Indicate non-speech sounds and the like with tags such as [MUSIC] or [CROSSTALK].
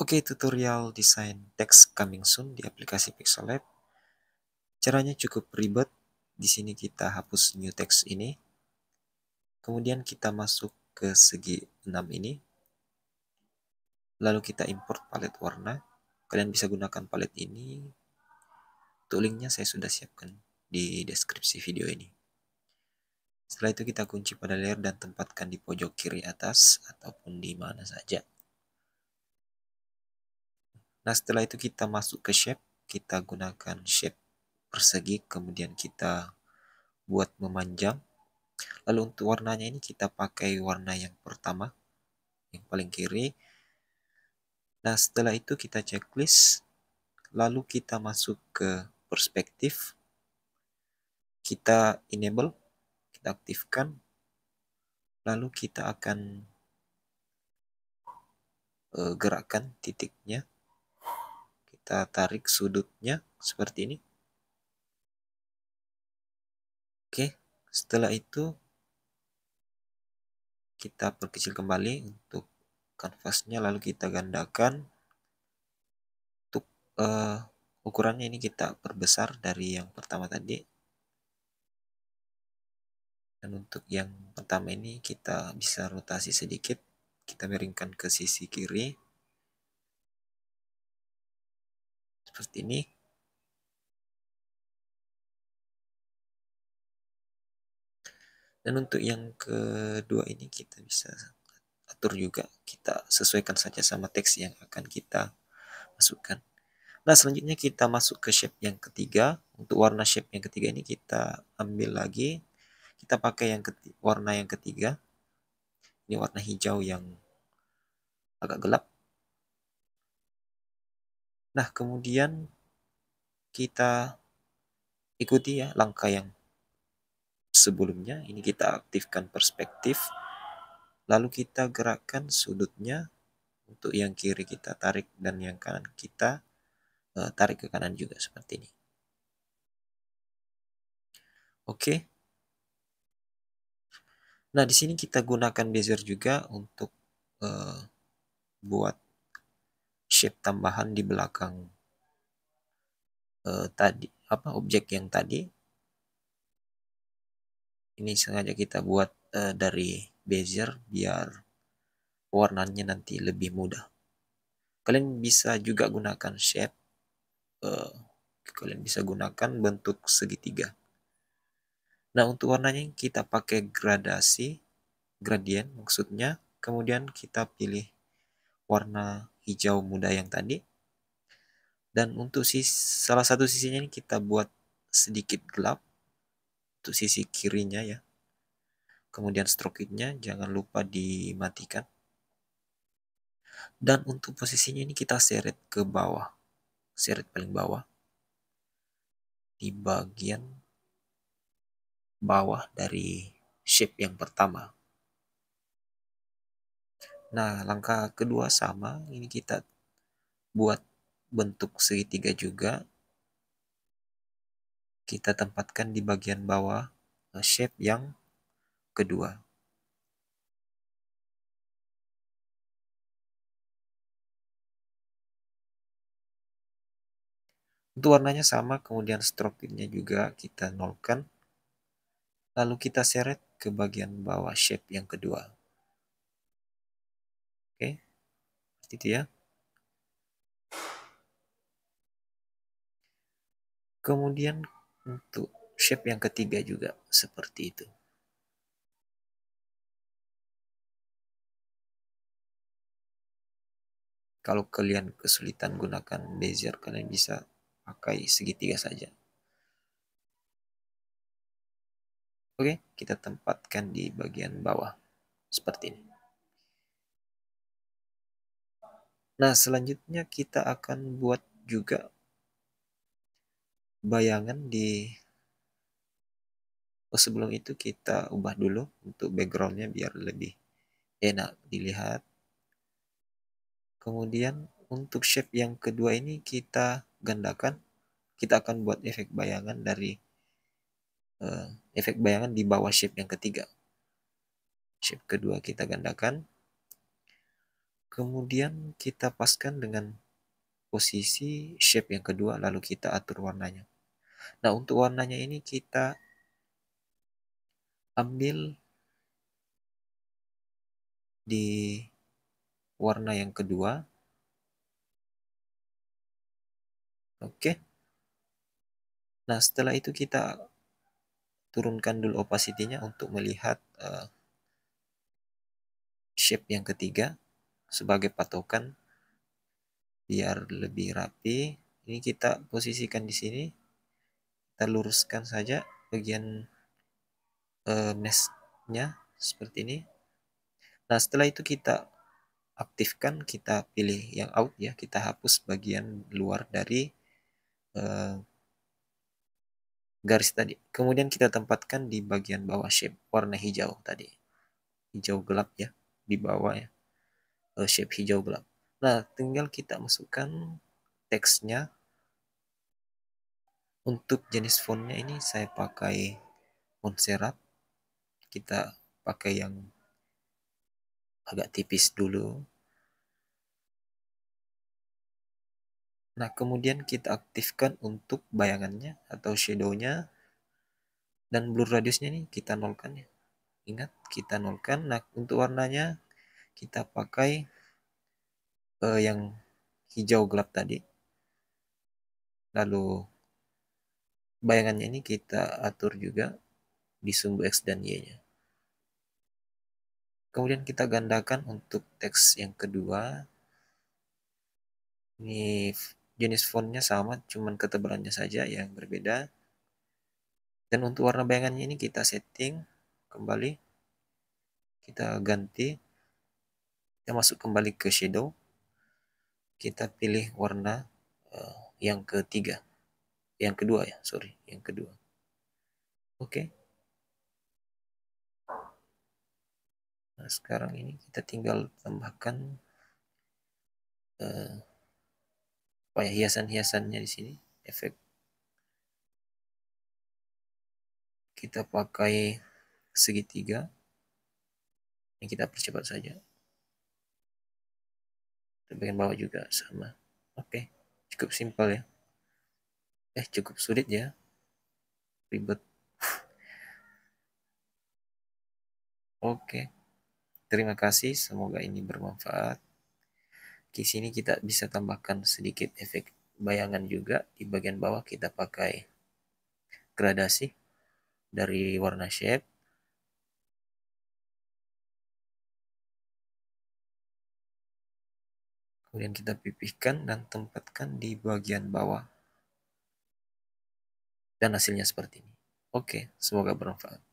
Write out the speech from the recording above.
Oke, okay, tutorial desain teks coming soon di aplikasi Pixel Lab. Caranya cukup ribet. Di sini kita hapus new text ini. Kemudian kita masuk ke segi 6 ini. Lalu kita import palet warna. Kalian bisa gunakan palet ini. Untuk linknya saya sudah siapkan di deskripsi video ini. Setelah itu kita kunci pada layer dan tempatkan di pojok kiri atas ataupun di mana saja. Nah, setelah itu kita masuk ke shape, kita gunakan shape persegi, kemudian kita buat memanjang. Lalu untuk warnanya ini kita pakai warna yang pertama, yang paling kiri. Nah, setelah itu kita checklist, lalu kita masuk ke perspektif. Kita enable, kita aktifkan. Lalu kita akan uh, gerakkan titiknya kita tarik sudutnya seperti ini oke setelah itu kita perkecil kembali untuk kanvasnya lalu kita gandakan untuk uh, ukurannya ini kita perbesar dari yang pertama tadi dan untuk yang pertama ini kita bisa rotasi sedikit kita miringkan ke sisi kiri seperti ini. Dan untuk yang kedua ini kita bisa atur juga. Kita sesuaikan saja sama teks yang akan kita masukkan. Nah, selanjutnya kita masuk ke shape yang ketiga. Untuk warna shape yang ketiga ini kita ambil lagi. Kita pakai yang warna yang ketiga. Ini warna hijau yang agak gelap. Nah, kemudian kita ikuti ya langkah yang sebelumnya. Ini kita aktifkan perspektif. Lalu kita gerakkan sudutnya untuk yang kiri kita tarik dan yang kanan kita uh, tarik ke kanan juga seperti ini. Oke. Nah, di sini kita gunakan bezier juga untuk uh, buat shape tambahan di belakang eh, tadi apa objek yang tadi ini sengaja kita buat eh, dari bezier biar warnanya nanti lebih mudah kalian bisa juga gunakan shape eh, kalian bisa gunakan bentuk segitiga nah untuk warnanya kita pakai gradasi gradient maksudnya kemudian kita pilih warna hijau muda yang tadi dan untuk si salah satu sisinya ini kita buat sedikit gelap untuk sisi kirinya ya kemudian stroke nya jangan lupa dimatikan dan untuk posisinya ini kita seret ke bawah seret paling bawah di bagian bawah dari shape yang pertama Nah, langkah kedua sama, ini kita buat bentuk segitiga juga. Kita tempatkan di bagian bawah eh, shape yang kedua. Untuk warnanya sama, kemudian stroke nya juga kita nolkan. Lalu kita seret ke bagian bawah shape yang kedua. Oke, seperti itu ya. Kemudian untuk shape yang ketiga juga seperti itu. Kalau kalian kesulitan gunakan bezier, kalian bisa pakai segitiga saja. Oke, kita tempatkan di bagian bawah seperti ini. Nah, selanjutnya kita akan buat juga bayangan di oh, sebelum itu kita ubah dulu untuk backgroundnya biar lebih enak dilihat. Kemudian untuk shape yang kedua ini kita gandakan. Kita akan buat efek bayangan dari uh, efek bayangan di bawah shape yang ketiga. Shape kedua kita gandakan. Kemudian kita paskan dengan posisi shape yang kedua lalu kita atur warnanya. Nah, untuk warnanya ini kita ambil di warna yang kedua. Oke. Nah, setelah itu kita turunkan dulu opacity-nya untuk melihat uh, shape yang ketiga sebagai patokan biar lebih rapi. Ini kita posisikan di sini. Kita luruskan saja bagian eh, mesh-nya seperti ini. Nah, setelah itu kita aktifkan, kita pilih yang out ya, kita hapus bagian luar dari eh, garis tadi. Kemudian kita tempatkan di bagian bawah shape warna hijau tadi. Hijau gelap ya, di bawah ya uh, shape hijau gelap. Nah, tinggal kita masukkan teksnya. Untuk jenis fontnya ini saya pakai font serat. Kita pakai yang agak tipis dulu. Nah, kemudian kita aktifkan untuk bayangannya atau shadownya dan blur radiusnya ini kita nolkan ya. Ingat kita nolkan. Nah, untuk warnanya kita pakai uh, yang hijau gelap tadi lalu bayangannya ini kita atur juga di sumbu X dan Y nya kemudian kita gandakan untuk teks yang kedua ini jenis fontnya sama cuman ketebalannya saja yang berbeda dan untuk warna bayangannya ini kita setting kembali kita ganti kita masuk kembali ke shadow kita pilih warna uh, yang ketiga yang kedua ya sorry yang kedua oke okay. nah sekarang ini kita tinggal tambahkan uh, apa ya hiasan-hiasannya di sini efek kita pakai segitiga yang kita percepat saja bagian bawah juga sama oke cukup simpel ya eh cukup sulit ya ribet [LAUGHS] oke terima kasih semoga ini bermanfaat di sini kita bisa tambahkan sedikit efek bayangan juga di bagian bawah kita pakai gradasi dari warna shape Kemudian kita pipihkan dan tempatkan di bagian bawah. Dan hasilnya seperti ini. Oke, semoga bermanfaat.